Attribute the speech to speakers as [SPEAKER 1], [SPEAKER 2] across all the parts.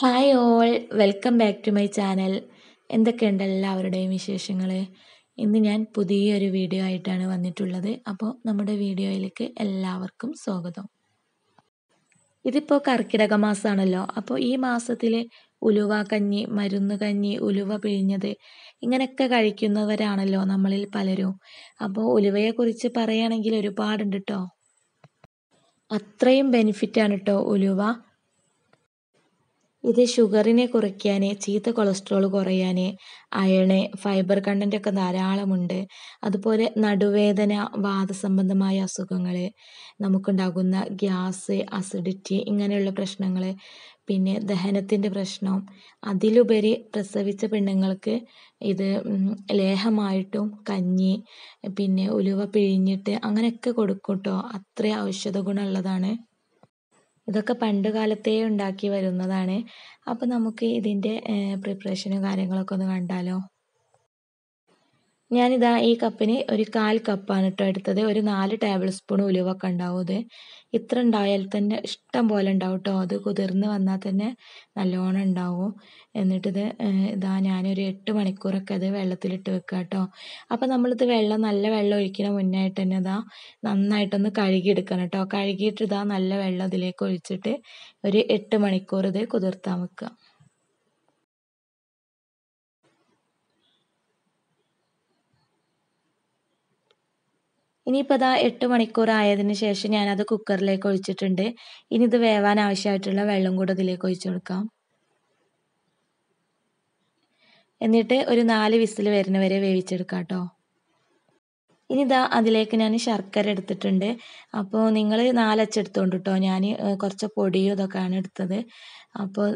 [SPEAKER 1] hi all welcome back to my channel എന്തൊക്കെയുണ്ട് എല്ലാവരുടെയും വിശേഷങ്ങൾ ഇന്ന് ഞാൻ പുതിയൊരു വീഡിയോ ആയിട്ടാണ് വന്നിട്ടുള്ളത് അപ്പോൾ നമ്മുടെ വീഡിയോയിലേക്ക് എല്ലാവർക്കും സ്വാഗതം ഇതിപ്പോൾ കർക്കിടക മാസമാണല്ലോ അപ്പോൾ ഈ മാസത്തിൽ ഉലുവ കഞ്ഞി മരുന്ന് കഞ്ഞി ഉലുവ പിഴിഞ്ഞത് ഇങ്ങനെയൊക്കെ കഴിക്കുന്നവരാണല്ലോ നമ്മളിൽ പലരും അപ്പോൾ ഉലുവയെക്കുറിച്ച് പറയുകയാണെങ്കിൽ ഒരുപാടുണ്ട് കേട്ടോ അത്രയും ബെനിഫിറ്റാണ് കേട്ടോ ഉലുവ ഇത് ഷുഗറിനെ കുറയ്ക്കാൻ ചീത്ത കൊളസ്ട്രോൾ കുറയാൻ അയണ് ഫൈബർ ഒക്കെ ധാരാളമുണ്ട് അതുപോലെ നടുവേദന വാദസംബന്ധമായ അസുഖങ്ങൾ നമുക്കുണ്ടാകുന്ന ഗ്യാസ് അസിഡിറ്റി ഇങ്ങനെയുള്ള പ്രശ്നങ്ങൾ പിന്നെ ദഹനത്തിൻ്റെ പ്രശ്നം അതിലുപരി പ്രസവിച്ച പെണ്ണുങ്ങൾക്ക് ഇത് ലേഹമായിട്ടും കഞ്ഞി പിന്നെ ഉലുവ പിഴിഞ്ഞിട്ട് അങ്ങനെയൊക്കെ കൊടുക്കും കേട്ടോ അത്രയും ഔഷധ ഗുണമുള്ളതാണ് ഇതൊക്കെ പണ്ട് കാലത്തേ ഉണ്ടാക്കി വരുന്നതാണ് അപ്പോൾ നമുക്ക് ഇതിൻ്റെ പ്രിപ്പറേഷനും കാര്യങ്ങളൊക്കെ ഒന്ന് കണ്ടാലോ ഞാനിതാ ഈ കപ്പിന് ഒരു കാൽ കപ്പാണ് കേട്ടോ എടുത്തത് ഒരു നാല് ടേബിൾ സ്പൂൺ ഉലുവൊക്കെ ഉണ്ടാവും ഇത്ര ഉണ്ടായാൽ തന്നെ ഇഷ്ടം പോലെ ഉണ്ടാവും കേട്ടോ അത് കുതിർന്ന് വന്നാൽ തന്നെ നല്ലോണം ഉണ്ടാവും എന്നിട്ടിത് ഇതാ ഞാനൊരു എട്ട് മണിക്കൂറൊക്കെ അത് വെള്ളത്തിലിട്ട് വെക്കുക കേട്ടോ അപ്പോൾ നമ്മളിത് വെള്ളം നല്ല വെള്ളം ഒഴിക്കുന്ന മുന്നായിട്ട് തന്നെ ഇതാ നന്നായിട്ടൊന്ന് കഴുകിയെടുക്കണം കേട്ടോ കഴുകിയിട്ട് ഇതാ നല്ല വെള്ളം ഇതിലേക്ക് ഒഴിച്ചിട്ട് ഒരു എട്ട് മണിക്കൂർ ഇത് കുതിർത്താൻ വെക്കുക ഇനിയിപ്പോൾ അതാ എട്ട് മണിക്കൂർ ആയതിന് ശേഷം ഞാനത് കുക്കറിലേക്ക് ഒഴിച്ചിട്ടുണ്ട് ഇനി ഇത് വേവാൻ ആവശ്യമായിട്ടുള്ള വെള്ളം കൂടെ ഇതിലേക്ക് ഒഴിച്ചു കൊടുക്കാം എന്നിട്ട് ഒരു നാല് വിസിൽ വരുന്ന വരെ വേവിച്ചെടുക്കാം കേട്ടോ ഇനി ഇതാ അതിലേക്ക് ഞാൻ ശർക്കര എടുത്തിട്ടുണ്ട് അപ്പോൾ നിങ്ങൾ നാലച്ചെടുത്തോണ്ട് കേട്ടോ ഞാൻ കുറച്ച് പൊടിയും ഇതൊക്കെയാണ് എടുത്തത് അപ്പോൾ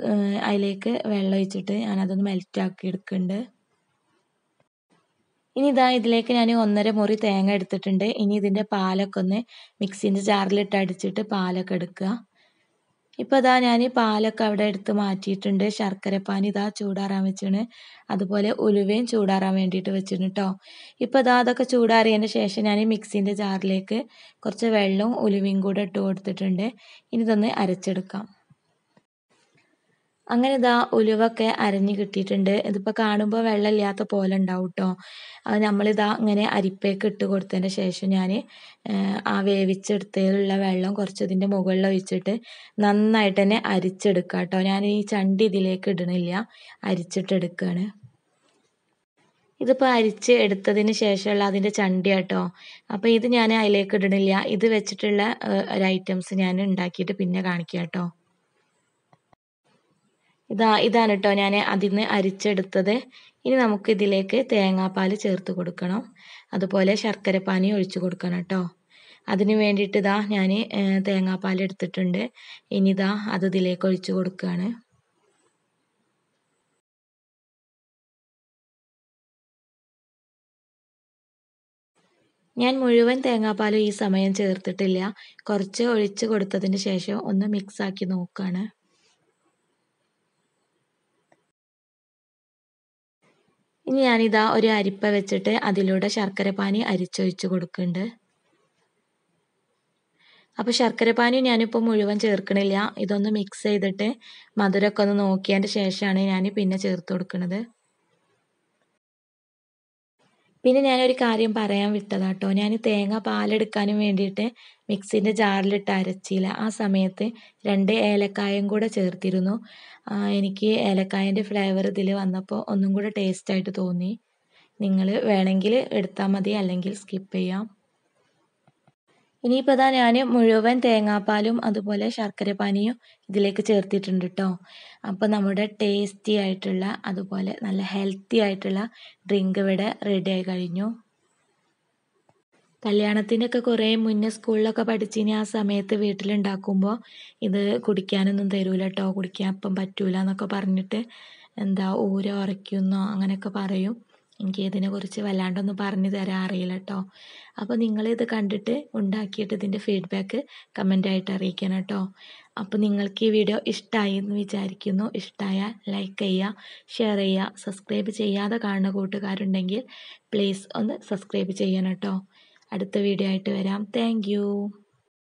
[SPEAKER 1] അതിലേക്ക് വെള്ളം ഒഴിച്ചിട്ട് ഞാനതൊന്ന് മെൽറ്റാക്കി എടുക്കുന്നുണ്ട് ഇനി ഇതാ ഇതിലേക്ക് ഞാൻ ഒന്നര മുറി തേങ്ങ എടുത്തിട്ടുണ്ട് ഇനി ഇതിൻ്റെ പാലൊക്കെ ഒന്ന് മിക്സിൻ്റെ ഇട്ട് അടിച്ചിട്ട് പാലൊക്കെ എടുക്കുക ഇപ്പം ഇതാ ഞാൻ പാലൊക്കെ അവിടെ എടുത്ത് മാറ്റിയിട്ടുണ്ട് ശർക്കരപ്പാനി ഇതാ ചൂടാറാൻ വെച്ചാണ് അതുപോലെ ഉലുവയും ചൂടാറാൻ വേണ്ടിയിട്ട് വെച്ചിരുന്നു കേട്ടോ ഇപ്പം ഇതാ അതൊക്കെ ചൂടാറിയതിന് ശേഷം ഞാൻ മിക്സിൻ്റെ ജാറിലേക്ക് കുറച്ച് വെള്ളവും ഉലുവയും കൂടെ ഇട്ട് കൊടുത്തിട്ടുണ്ട് ഇനി ഇതൊന്ന് അരച്ചെടുക്കാം അങ്ങനെ ഇതാ ഉലുവൊക്കെ അരഞ്ഞു കിട്ടിയിട്ടുണ്ട് ഇതിപ്പോൾ കാണുമ്പോൾ വെള്ളമില്ലാത്ത പോലെ ഉണ്ടാവും കേട്ടോ അത് നമ്മളിതാ ഇങ്ങനെ അരിപ്പയൊക്കെ ഇട്ട് കൊടുത്തതിന് ശേഷം ഞാൻ ആ വേവിച്ചെടുത്തതിലുള്ള വെള്ളം കുറച്ച് ഇതിൻ്റെ മുകളിൽ ഒഴിച്ചിട്ട് നന്നായിട്ട് തന്നെ അരിച്ചെടുക്കുക കേട്ടോ ഞാൻ ഈ ചണ്ടി ഇതിലേക്ക് ഇടണില്ല അരിച്ചിട്ടെടുക്കുകയാണ് ഇതിപ്പോൾ അരിച്ച് എടുത്തതിന് ശേഷമുള്ള അതിൻ്റെ ചണ്ടി കേട്ടോ അപ്പോൾ ഇത് ഞാൻ അതിലേക്ക് ഇടണില്ല ഇത് വെച്ചിട്ടുള്ള ഒരു ഐറ്റംസ് ഞാൻ ഉണ്ടാക്കിയിട്ട് പിന്നെ കാണിക്കാം കേട്ടോ ഇതാ ഇതാണ് കേട്ടോ ഞാൻ അതിൽ നിന്ന് അരിച്ചെടുത്തത് ഇനി നമുക്ക് ഇതിലേക്ക് തേങ്ങാപ്പാൽ ചേർത്ത് കൊടുക്കണം അതുപോലെ ശർക്കര പാനി ഒഴിച്ചു കൊടുക്കണം കേട്ടോ അതിന് വേണ്ടിയിട്ട് ഇതാ ഞാൻ തേങ്ങാപ്പാൽ എടുത്തിട്ടുണ്ട് ഇനി ഇതാ അത് ഇതിലേക്ക് ഒഴിച്ചു കൊടുക്കുകയാണ് ഞാൻ മുഴുവൻ തേങ്ങാപ്പാലും ഈ സമയം ചേർത്തിട്ടില്ല കുറച്ച് ഒഴിച്ച് കൊടുത്തതിന് ശേഷം ഒന്ന് മിക്സ് ആക്കി നോക്കുകയാണ് ഇനി ഞാനിതാ ഒരു അരിപ്പ വെച്ചിട്ട് അതിലൂടെ ശർക്കര പാനി അരിച്ചൊഴിച്ച് കൊടുക്കുന്നുണ്ട് അപ്പോൾ ശർക്കര പാനി ഞാനിപ്പോൾ മുഴുവൻ ചേർക്കണില്ല ഇതൊന്ന് മിക്സ് ചെയ്തിട്ട് മധുരമൊക്കെ ഒന്ന് നോക്കിയതിൻ്റെ ശേഷമാണ് ഞാൻ പിന്നെ ചേർത്ത് കൊടുക്കുന്നത് പിന്നെ ഞാനൊരു കാര്യം പറയാൻ വിട്ടതാട്ടോ ഞാൻ തേങ്ങ പാലെടുക്കാനും വേണ്ടിയിട്ട് മിക്സിൻ്റെ ജാറിലിട്ട് അരച്ചില്ല ആ സമയത്ത് രണ്ട് ഏലക്കായും കൂടെ ചേർത്തിരുന്നു എനിക്ക് ഏലക്കായൻ്റെ ഫ്ലേവർ ഇതിൽ വന്നപ്പോൾ ഒന്നും കൂടെ ടേസ്റ്റായിട്ട് തോന്നി നിങ്ങൾ വേണമെങ്കിൽ എടുത്താൽ മതി അല്ലെങ്കിൽ സ്കിപ്പ് ചെയ്യാം ഇനിയിപ്പോൾ ഇതാ ഞാൻ മുഴുവൻ തേങ്ങാപ്പാലും അതുപോലെ ശർക്കര പാനിയും ഇതിലേക്ക് ചേർത്തിട്ടുണ്ട് കേട്ടോ അപ്പോൾ നമ്മുടെ ടേസ്റ്റി ആയിട്ടുള്ള അതുപോലെ നല്ല ഹെൽത്തി ആയിട്ടുള്ള ഡ്രിങ്ക് ഇവിടെ റെഡി ആയി കഴിഞ്ഞു കല്യാണത്തിൻ്റെയൊക്കെ കുറേ മുന്നേ സ്കൂളിലൊക്കെ പഠിച്ചിനി ആ സമയത്ത് വീട്ടിലുണ്ടാക്കുമ്പോൾ ഇത് കുടിക്കാനൊന്നും തരൂല കേട്ടോ കുടിക്കാൻ അപ്പം പറ്റൂല എന്നൊക്കെ പറഞ്ഞിട്ട് എന്താ ഊര ഉറയ്ക്കുന്നോ അങ്ങനെയൊക്കെ പറയും എനിക്ക് ഇതിനെക്കുറിച്ച് വല്ലാണ്ടൊന്നും പറഞ്ഞു തരാൻ അറിയില്ല കേട്ടോ അപ്പോൾ നിങ്ങൾ ഇത് കണ്ടിട്ട് ഉണ്ടാക്കിയിട്ട് ഇതിൻ്റെ ഫീഡ്ബാക്ക് കമൻ്റായിട്ട് അറിയിക്കണം കേട്ടോ അപ്പോൾ നിങ്ങൾക്ക് ഈ വീഡിയോ ഇഷ്ടമായി എന്ന് വിചാരിക്കുന്നു ഇഷ്ടമായാൽ ലൈക്ക് ചെയ്യുക ഷെയർ ചെയ്യുക സബ്സ്ക്രൈബ് ചെയ്യാതെ കാണുന്ന കൂട്ടുകാരുണ്ടെങ്കിൽ പ്ലീസ് ഒന്ന് സബ്സ്ക്രൈബ് ചെയ്യണം കേട്ടോ അടുത്ത വീഡിയോ ആയിട്ട് വരാം താങ്ക്